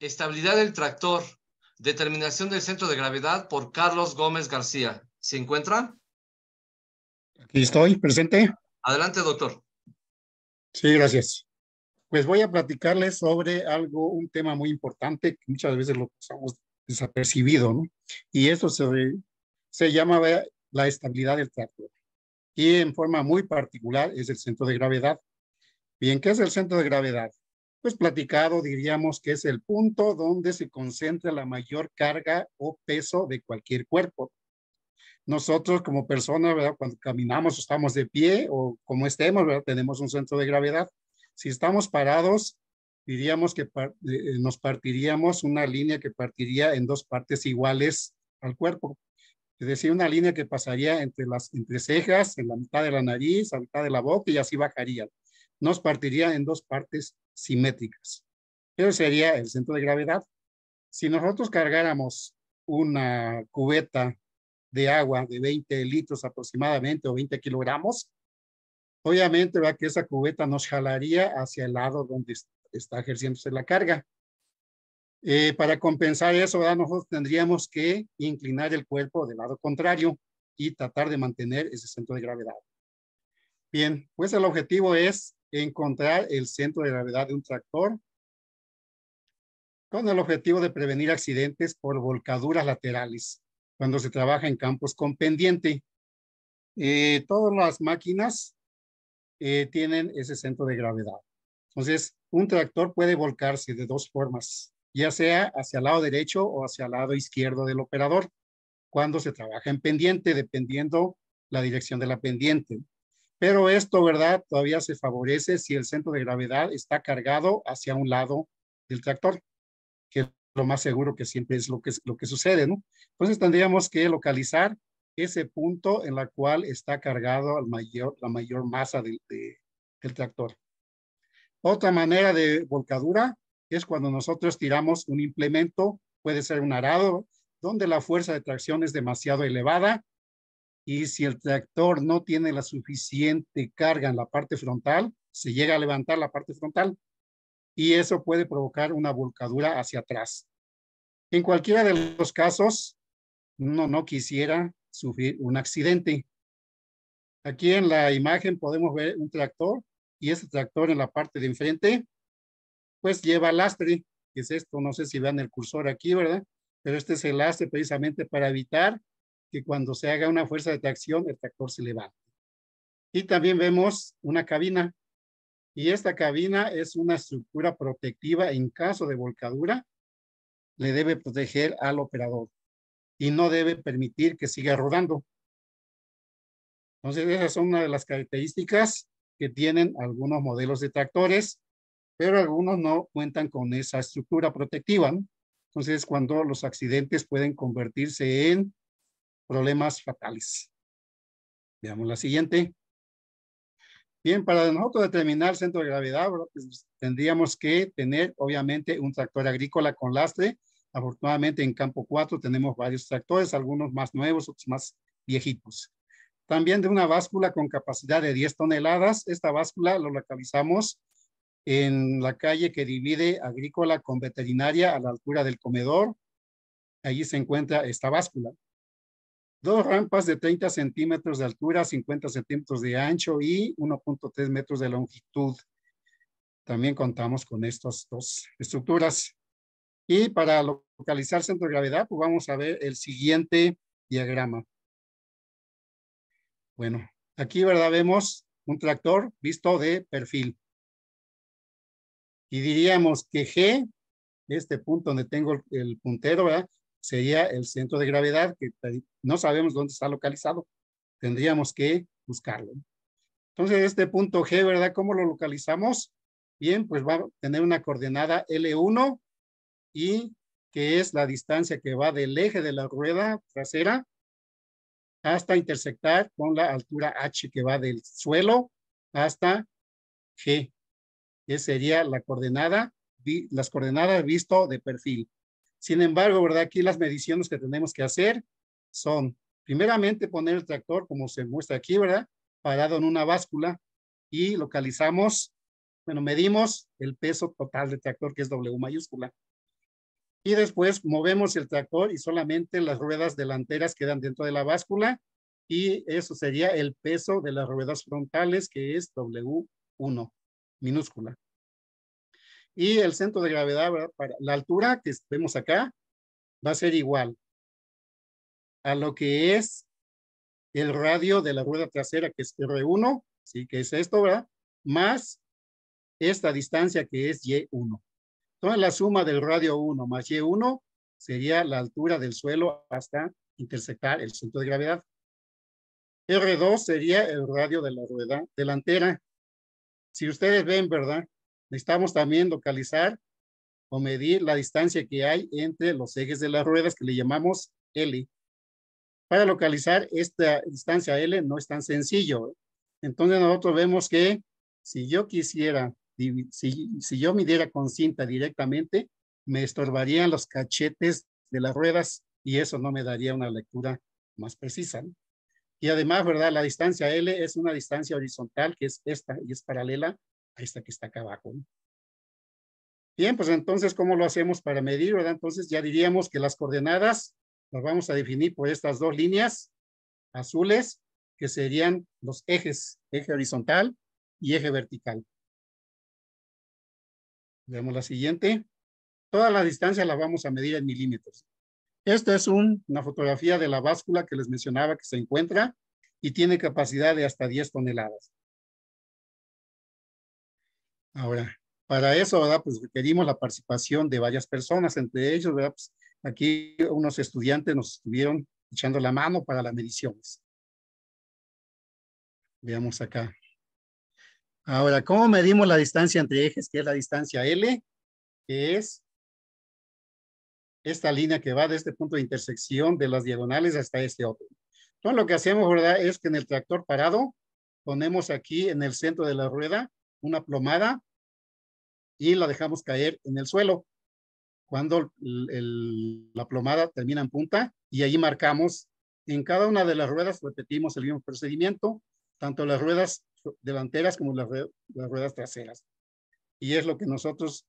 Estabilidad del tractor. Determinación del centro de gravedad por Carlos Gómez García. ¿Se encuentra? Aquí estoy, presente. Adelante, doctor. Sí, gracias. Pues voy a platicarles sobre algo, un tema muy importante que muchas veces lo pasamos desapercibido, ¿no? Y eso se, se llama la estabilidad del tractor. Y en forma muy particular es el centro de gravedad. Bien, ¿qué es el centro de gravedad? pues platicado, diríamos que es el punto donde se concentra la mayor carga o peso de cualquier cuerpo. Nosotros como personas, Cuando caminamos estamos de pie o como estemos, Tenemos un centro de gravedad. Si estamos parados, diríamos que eh, eh, nos partiríamos una línea que partiría en dos partes iguales al cuerpo. Es decir, una línea que pasaría entre las entre cejas, en la mitad de la nariz, a mitad de la boca y así bajaría nos partiría en dos partes simétricas. Eso sería el centro de gravedad. Si nosotros cargáramos una cubeta de agua de 20 litros aproximadamente o 20 kilogramos, obviamente va que esa cubeta nos jalaría hacia el lado donde está ejerciéndose la carga. Eh, para compensar eso, nosotros tendríamos que inclinar el cuerpo del lado contrario y tratar de mantener ese centro de gravedad. Bien, pues el objetivo es encontrar el centro de gravedad de un tractor con el objetivo de prevenir accidentes por volcaduras laterales cuando se trabaja en campos con pendiente. Eh, todas las máquinas eh, tienen ese centro de gravedad. Entonces, un tractor puede volcarse de dos formas, ya sea hacia el lado derecho o hacia el lado izquierdo del operador, cuando se trabaja en pendiente, dependiendo la dirección de la pendiente. Pero esto, ¿verdad? Todavía se favorece si el centro de gravedad está cargado hacia un lado del tractor, que es lo más seguro que siempre es lo que, lo que sucede, ¿no? Entonces tendríamos que localizar ese punto en la cual está cargado la mayor masa del tractor. Otra manera de volcadura es cuando nosotros tiramos un implemento, puede ser un arado, donde la fuerza de tracción es demasiado elevada y si el tractor no tiene la suficiente carga en la parte frontal, se llega a levantar la parte frontal y eso puede provocar una volcadura hacia atrás. En cualquiera de los casos, uno no quisiera sufrir un accidente. Aquí en la imagen podemos ver un tractor y ese tractor en la parte de enfrente, pues lleva lastre, que es esto, no sé si vean el cursor aquí, ¿verdad? Pero este es el lastre precisamente para evitar que cuando se haga una fuerza de tracción, el tractor se levante. Y también vemos una cabina. Y esta cabina es una estructura protectiva en caso de volcadura. Le debe proteger al operador y no debe permitir que siga rodando. Entonces, esas son una de las características que tienen algunos modelos de tractores, pero algunos no cuentan con esa estructura protectiva. Entonces, cuando los accidentes pueden convertirse en problemas fatales. Veamos la siguiente. Bien, para nosotros determinar el centro de gravedad, pues, tendríamos que tener, obviamente, un tractor agrícola con lastre. Afortunadamente, en campo 4 tenemos varios tractores, algunos más nuevos, otros más viejitos. También de una báscula con capacidad de 10 toneladas. Esta báscula lo localizamos en la calle que divide agrícola con veterinaria a la altura del comedor. Allí se encuentra esta báscula dos rampas de 30 centímetros de altura, 50 centímetros de ancho y 1.3 metros de longitud. También contamos con estas dos estructuras. Y para localizar centro de gravedad, pues vamos a ver el siguiente diagrama. Bueno, aquí ¿verdad? vemos un tractor visto de perfil. Y diríamos que G, este punto donde tengo el, puntero, ¿verdad? sería el centro de gravedad que no sabemos dónde está localizado. Tendríamos que buscarlo. Entonces, este punto G, ¿verdad? ¿Cómo lo localizamos? Bien, pues va a tener una coordenada L1 y que es la distancia que va del eje de la rueda trasera hasta intersectar con la altura H que va del suelo hasta G, que sería la coordenada, las coordenadas visto de perfil. Sin embargo, ¿verdad? Aquí las mediciones que tenemos que hacer son, primeramente, poner el tractor, como se muestra aquí, ¿verdad? Parado en una báscula y localizamos, bueno, medimos el peso total del tractor, que es W mayúscula. Y después movemos el tractor y solamente las ruedas delanteras quedan dentro de la báscula y eso sería el peso de las ruedas frontales, que es W1 minúscula. Y el centro de gravedad, para la altura que vemos acá, va a ser igual a lo que es el radio de la rueda trasera, que es R1, que es esto, ¿verdad? Más esta distancia que es Y1. Entonces, la suma del radio 1 más Y1 sería la altura del suelo hasta intersectar el centro de gravedad. R2 sería el radio de la rueda delantera. Si ustedes ven, ¿verdad? necesitamos también localizar o medir la distancia que hay entre los ejes de las ruedas que le llamamos L. Para localizar esta distancia L no es tan sencillo. Entonces nosotros vemos que si yo quisiera, si, si yo midiera con cinta directamente, me estorbarían los cachetes de las ruedas y eso no me daría una lectura más precisa. Y además, ¿verdad? La distancia L es una distancia horizontal que es esta y es paralela esta que está acá abajo. Bien, pues entonces, ¿cómo lo hacemos para medir? Entonces ya diríamos que las coordenadas las vamos a definir por estas dos líneas azules, que serían los ejes, eje horizontal y eje vertical. Veamos la siguiente. Toda la distancia la vamos a medir en milímetros. Esta es una fotografía de la báscula que les mencionaba que se encuentra y tiene capacidad de hasta 10 toneladas. Ahora, para eso, ¿verdad? Pues requerimos la participación de varias personas, entre ellos, ¿verdad? Pues aquí unos estudiantes nos estuvieron echando la mano para las mediciones. Veamos acá. Ahora, ¿cómo medimos la distancia entre ejes? Que es la distancia L, que es esta línea que va de este punto de intersección de las diagonales hasta este otro. Entonces, lo que hacemos, ¿verdad? Es que en el tractor parado ponemos aquí en el centro de la rueda una plomada y la dejamos caer en el suelo. Cuando la plomada termina en punta y ahí marcamos en cada una de las ruedas, repetimos el mismo procedimiento, tanto las ruedas delanteras como las ruedas traseras. Y es lo que nosotros,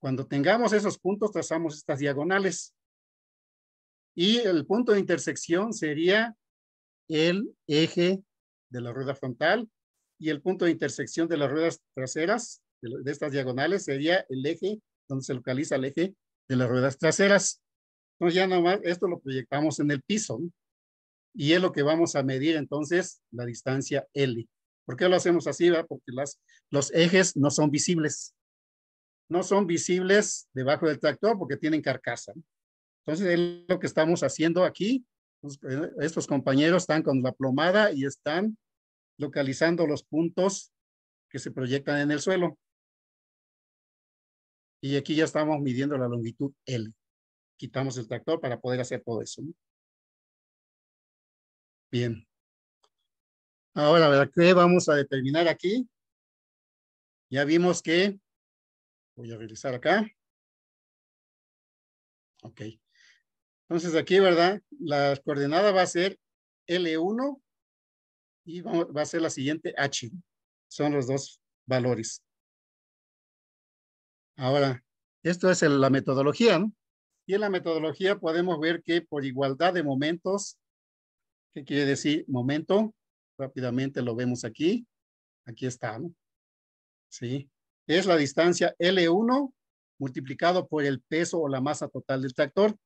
cuando tengamos esos puntos, trazamos estas diagonales. Y el punto de intersección sería el eje de la rueda frontal y el punto de intersección de las ruedas traseras, de, estas diagonales, sería el eje donde se localiza el eje de las ruedas traseras. Entonces ya más, esto lo proyectamos en el piso y es lo que vamos a medir entonces la distancia L. ¿Por qué lo hacemos así? Porque las, los ejes no son visibles. No son visibles debajo del tractor porque tienen carcasa. Entonces es lo que estamos haciendo aquí. Pues, eh, estos compañeros están con la plomada y están localizando los puntos que se proyectan en el suelo. Y aquí ya estamos midiendo la longitud L. Quitamos el tractor para poder hacer todo eso. Bien. Ahora, ¿verdad? ¿qué vamos a determinar aquí? Ya vimos que, voy a realizar acá. Ok. Entonces aquí, ¿verdad? La coordenada va a ser L1 y va a ser la siguiente H. Son los dos valores. Ahora, esto es la metodología. Y en la metodología podemos ver que por igualdad de momentos, ¿qué quiere decir momento? Rápidamente lo vemos aquí. Aquí está. ¿no? Sí. Es la distancia L1 multiplicado por el peso o la masa total del tractor.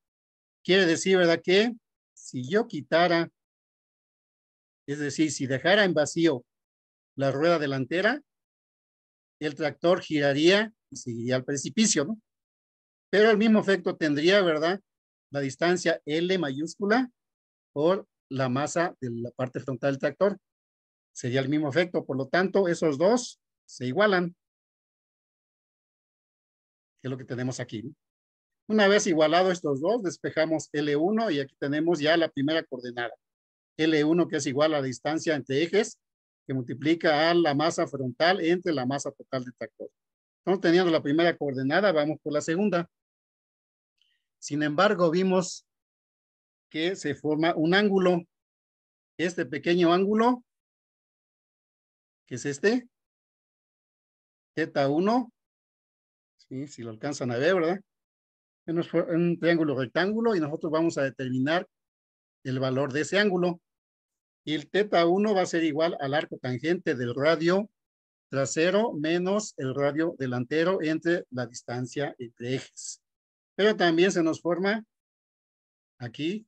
Quiere decir, ¿verdad? Que si yo quitara es decir, si dejara en vacío la rueda delantera, el tractor giraría y seguiría al precipicio, ¿no? Pero el mismo efecto tendría, ¿verdad? La distancia L mayúscula por la masa de la parte frontal del tractor. Sería el mismo efecto, por lo tanto, esos dos se igualan. es lo que tenemos aquí. Una vez igualados estos dos, despejamos L1 y aquí tenemos ya la primera coordenada. L1, que es igual a la distancia entre ejes, que multiplica a la masa frontal entre la masa total del tractor. Estamos teniendo la primera coordenada, vamos por la segunda. Sin embargo, vimos que se forma un ángulo. Este pequeño ángulo, que es este, Z1, si lo alcanzan a ver, ¿verdad? Es un triángulo rectángulo y nosotros vamos a determinar el valor de ese ángulo y el teta 1 va a ser igual al arco tangente del radio trasero menos el radio delantero entre la distancia entre ejes. Pero también se nos forma aquí,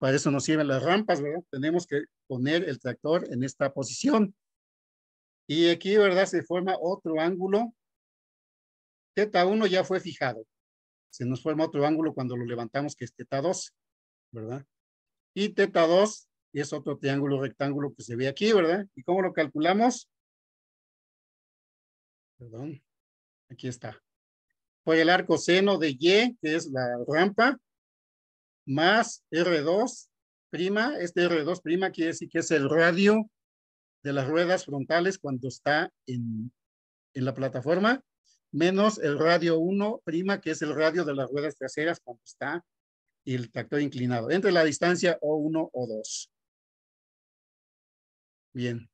para eso nos sirven las rampas, ¿verdad? Tenemos que poner el tractor en esta posición. Y aquí, ¿verdad? Se forma otro ángulo. Teta 1 ya fue fijado. Se nos forma otro ángulo cuando lo levantamos que es teta 2, ¿verdad? Y teta 2 es otro triángulo rectángulo que se ve aquí, ¿verdad? ¿Y cómo lo calculamos? Perdón, aquí está. Por pues el arco seno de Y, que es la rampa, más R2 prima. Este R2 prima quiere decir que es el radio de las ruedas frontales cuando está en, en la plataforma, menos el radio 1 prima, que es el radio de las ruedas traseras cuando está el tractor inclinado, entre la distancia O1 o 2. Bien.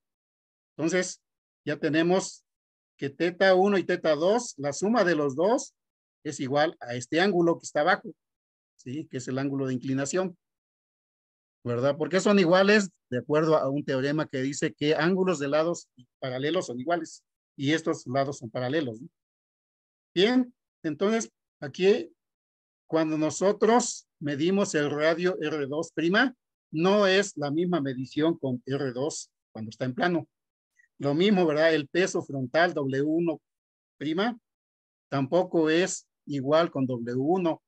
Entonces, ya tenemos que teta 1 y teta 2, la suma de los dos es igual a este ángulo que está abajo, ¿sí? Que es el ángulo de inclinación. ¿Verdad? Porque son iguales de acuerdo a un teorema que dice que ángulos de lados paralelos son iguales y estos lados son paralelos. Bien, entonces aquí cuando nosotros medimos el radio R2', no es la misma medición con R2 cuando está en plano. Lo mismo, ¿verdad? El peso frontal W1' prima tampoco es igual con W1,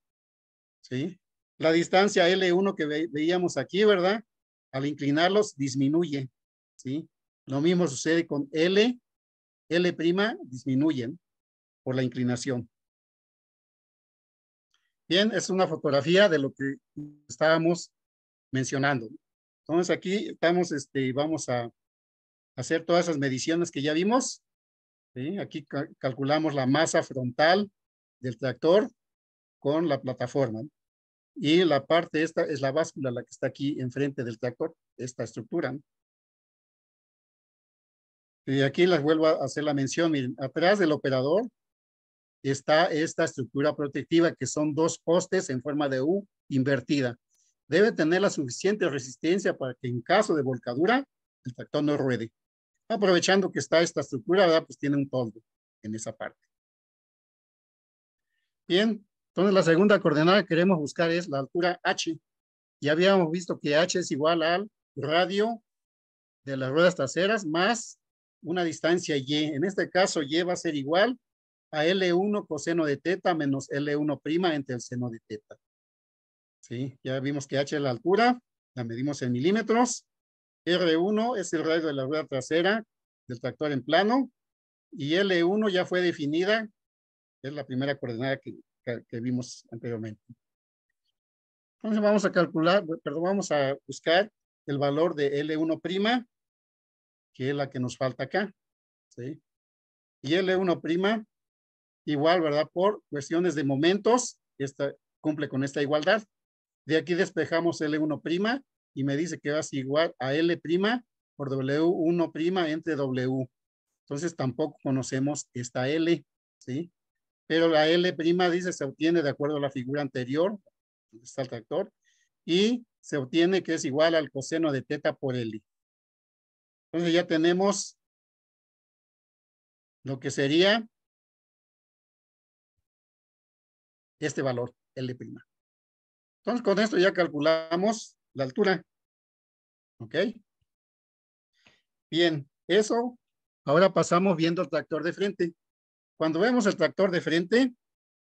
¿sí? La distancia L1 que veíamos aquí, ¿verdad? Al inclinarlos disminuye, ¿sí? Lo mismo sucede con L, L' disminuyen por la inclinación. Bien, es una fotografía de lo que estábamos mencionando. Entonces aquí estamos, este, vamos a hacer todas esas mediciones que ya vimos. Aquí calculamos la masa frontal del tractor con la plataforma. Y la parte esta es la báscula, la que está aquí enfrente del tractor, esta estructura. Y aquí les vuelvo a hacer la mención. Miren, atrás del operador está esta estructura protectiva que son dos postes en forma de U invertida debe tener la suficiente resistencia para que en caso de volcadura el tractor no ruede. Aprovechando que está esta estructura, pues tiene un toldo en esa parte. Bien, entonces la segunda coordenada que queremos buscar es la altura H. Ya habíamos visto que H es igual al radio de las ruedas traseras más una distancia Y. En este caso, Y va a ser igual a L1 coseno de teta menos L1' entre el seno de teta. ¿sí? Ya vimos que H es la altura, la medimos en milímetros. R1 es el radio de la rueda trasera del tractor en plano. Y L1 ya fue definida, es la primera coordenada que, vimos anteriormente. Entonces vamos a calcular, perdón, vamos a buscar el valor de L1', que es la que nos falta acá. ¿sí? Y L1' igual, ¿verdad? Por cuestiones de momentos, esta, cumple con esta igualdad. De aquí despejamos L1' y me dice que va a ser igual a L' por W1' entre W. Entonces tampoco conocemos esta L, ¿sí? Pero la L' dice se obtiene de acuerdo a la figura anterior, está el tractor, y se obtiene que es igual al coseno de teta por L. Entonces ya tenemos lo que sería este valor, L'. Entonces, con esto ya calculamos la altura. ¿Ok? Bien, eso. Ahora pasamos viendo el tractor de frente. Cuando vemos el tractor de frente,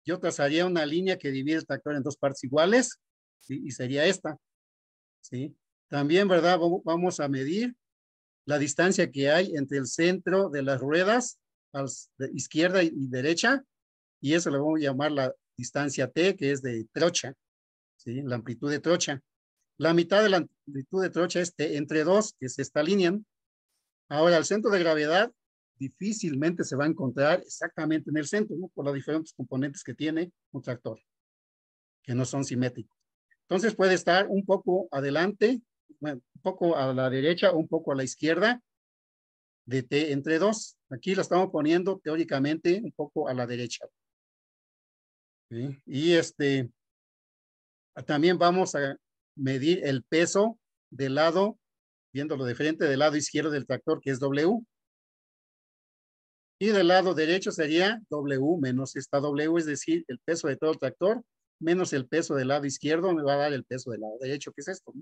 yo trazaría una línea que divide el tractor en dos partes iguales y sería esta. ¿sí? También, ¿verdad? Vamos a medir la distancia que hay entre el centro de las ruedas izquierda y derecha y eso lo vamos a llamar la distancia T, que es de trocha la amplitud de trocha. La mitad de la amplitud de trocha es T entre dos, que es esta línea. Ahora, el centro de gravedad difícilmente se va a encontrar exactamente en el centro, ¿no? por los diferentes componentes que tiene un tractor, que no son simétricos. Entonces puede estar un poco adelante, un poco a la derecha, un poco a la izquierda de T entre dos. Aquí la estamos poniendo teóricamente un poco a la derecha. Y este, también vamos a medir el peso del lado, viéndolo de frente, del lado izquierdo del tractor, que es W. Y del lado derecho sería W menos esta W, es decir, el peso de todo el tractor, menos el peso del lado izquierdo, me va a dar el peso del lado derecho, que es esto.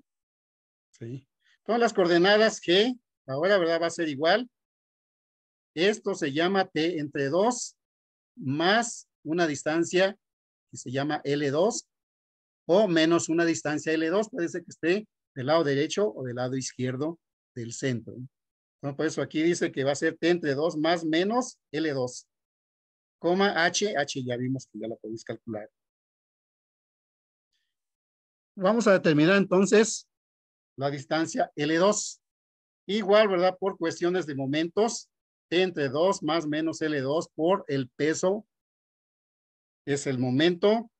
Sí. Todas las coordenadas G, ahora, ¿verdad? Va a ser igual. Esto se llama T entre 2 más una distancia que se llama L2 o menos una distancia L2, puede ser que esté del lado derecho o del lado izquierdo del centro. por pues eso aquí dice que va a ser T entre 2 más menos L2, coma H, H ya vimos que ya la podéis calcular. Vamos a determinar entonces la distancia L2. Igual, ¿verdad? Por cuestiones de momentos, T entre 2 más menos L2 por el peso, es el momento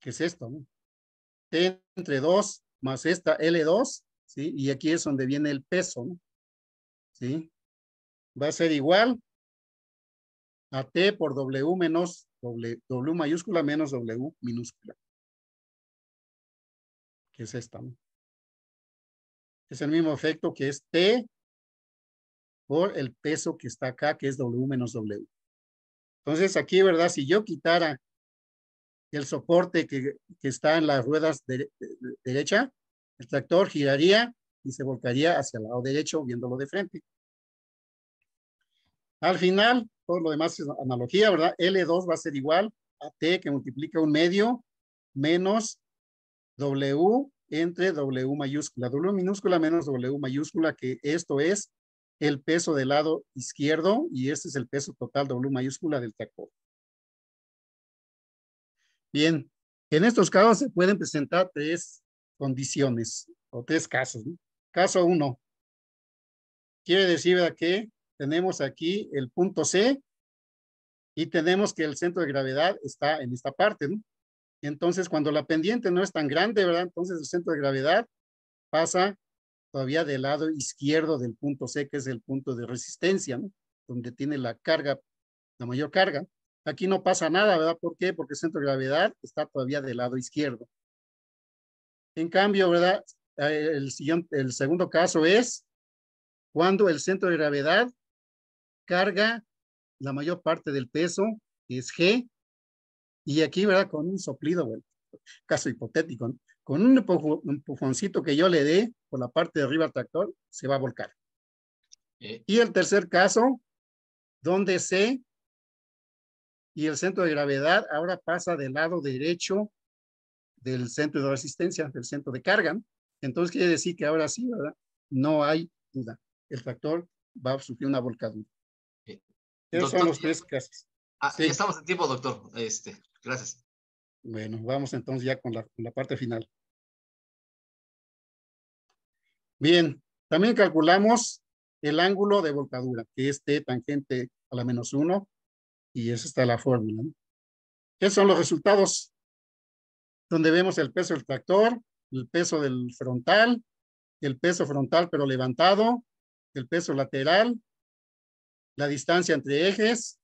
que es esto? ¿no? T entre 2 más esta L2, ¿sí? Y aquí es donde viene el peso, ¿no? ¿Sí? Va a ser igual a T por W menos W, w mayúscula menos W minúscula. Que es esta, ¿no? Es el mismo efecto que es T por el peso que está acá, que es W menos W. Entonces aquí, ¿verdad? Si yo quitara el soporte que, está en las ruedas de, derecha, el tractor giraría y se volcaría hacia el lado derecho viéndolo de frente. Al final, todo lo demás es analogía, ¿verdad? L2 va a ser igual a T que multiplica un medio menos W entre W mayúscula. W minúscula menos W mayúscula, que esto es el peso del lado izquierdo y este es el peso total W mayúscula del tractor. Bien, en estos casos se pueden presentar tres condiciones o tres casos. Caso uno, quiere decir que tenemos aquí el punto C y tenemos que el centro de gravedad está en esta parte, Entonces, cuando la pendiente no es tan grande, Entonces el centro de gravedad pasa todavía del lado izquierdo del punto C, que es el punto de resistencia, Donde tiene la carga, la mayor carga. Aquí no pasa nada, ¿verdad? ¿Por qué? Porque el centro de gravedad está todavía del lado izquierdo. En cambio, ¿verdad? Eh, el, segundo caso es cuando el centro de gravedad carga la mayor parte del peso, que es G, y aquí, ¿verdad? Con un soplido, bueno, caso hipotético, con un empujoncito que yo le dé por la parte de arriba al tractor, se va a volcar. Eh. Y el tercer caso, donde C y el centro de gravedad ahora pasa del lado derecho del centro de resistencia, del centro de carga. Entonces quiere decir que ahora sí, ¿verdad? No hay duda. El factor va a sufrir una volcadura. estos son los tres casos. Ah, estamos en tiempo, doctor. Este, gracias. Bueno, vamos entonces ya con la, parte final. Bien, también calculamos el ángulo de volcadura, que es T tangente a la menos 1 y esa está la fórmula. ¿Qué son los resultados? Donde vemos el peso del tractor, el peso del frontal, el peso frontal pero levantado, el peso lateral, la distancia entre ejes,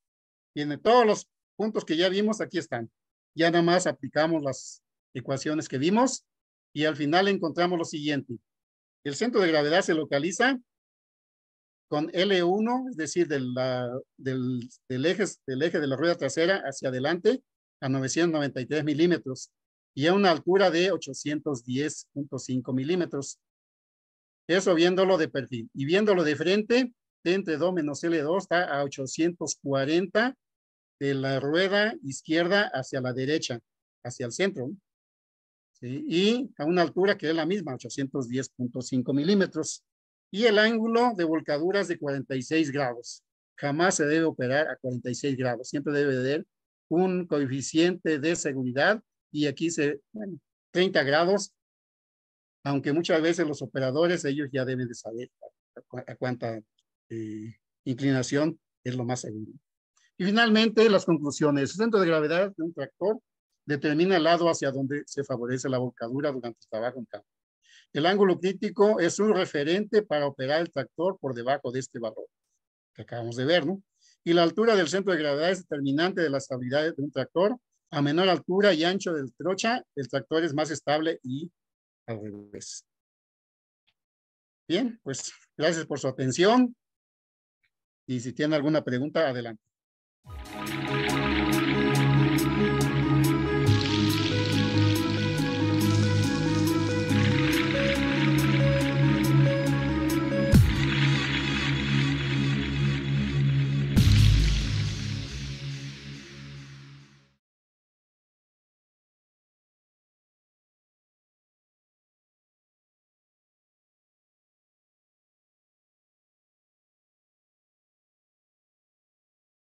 tiene todos los puntos que ya vimos, aquí están. Ya nada más aplicamos las ecuaciones que vimos y al final encontramos lo siguiente. El centro de gravedad se localiza con L1, es decir, del, del, eje, del eje de la rueda trasera hacia adelante a 993 milímetros y a una altura de 810.5 milímetros. Eso viéndolo de perfil. Y viéndolo de frente, entre 2 menos L2 está a 840 de la rueda izquierda hacia la derecha, hacia el centro. Y a una altura que es la misma, 810.5 milímetros y el ángulo de volcaduras de 46 grados. Jamás se debe operar a 46 grados, siempre debe haber un coeficiente de seguridad y aquí se, bueno, 30 grados, aunque muchas veces los operadores, ellos ya deben de saber a, cuánta eh, inclinación es lo más seguro. Y finalmente, las conclusiones. El centro de gravedad de un tractor determina el lado hacia donde se favorece la volcadura durante el trabajo en campo. El ángulo crítico es un referente para operar el tractor por debajo de este valor que acabamos de ver, ¿no? Y la altura del centro de gravedad es determinante de la estabilidad de un tractor. A menor altura y ancho del trocha, el tractor es más estable y al revés. Bien, pues gracias por su atención. Y si tiene alguna pregunta, adelante.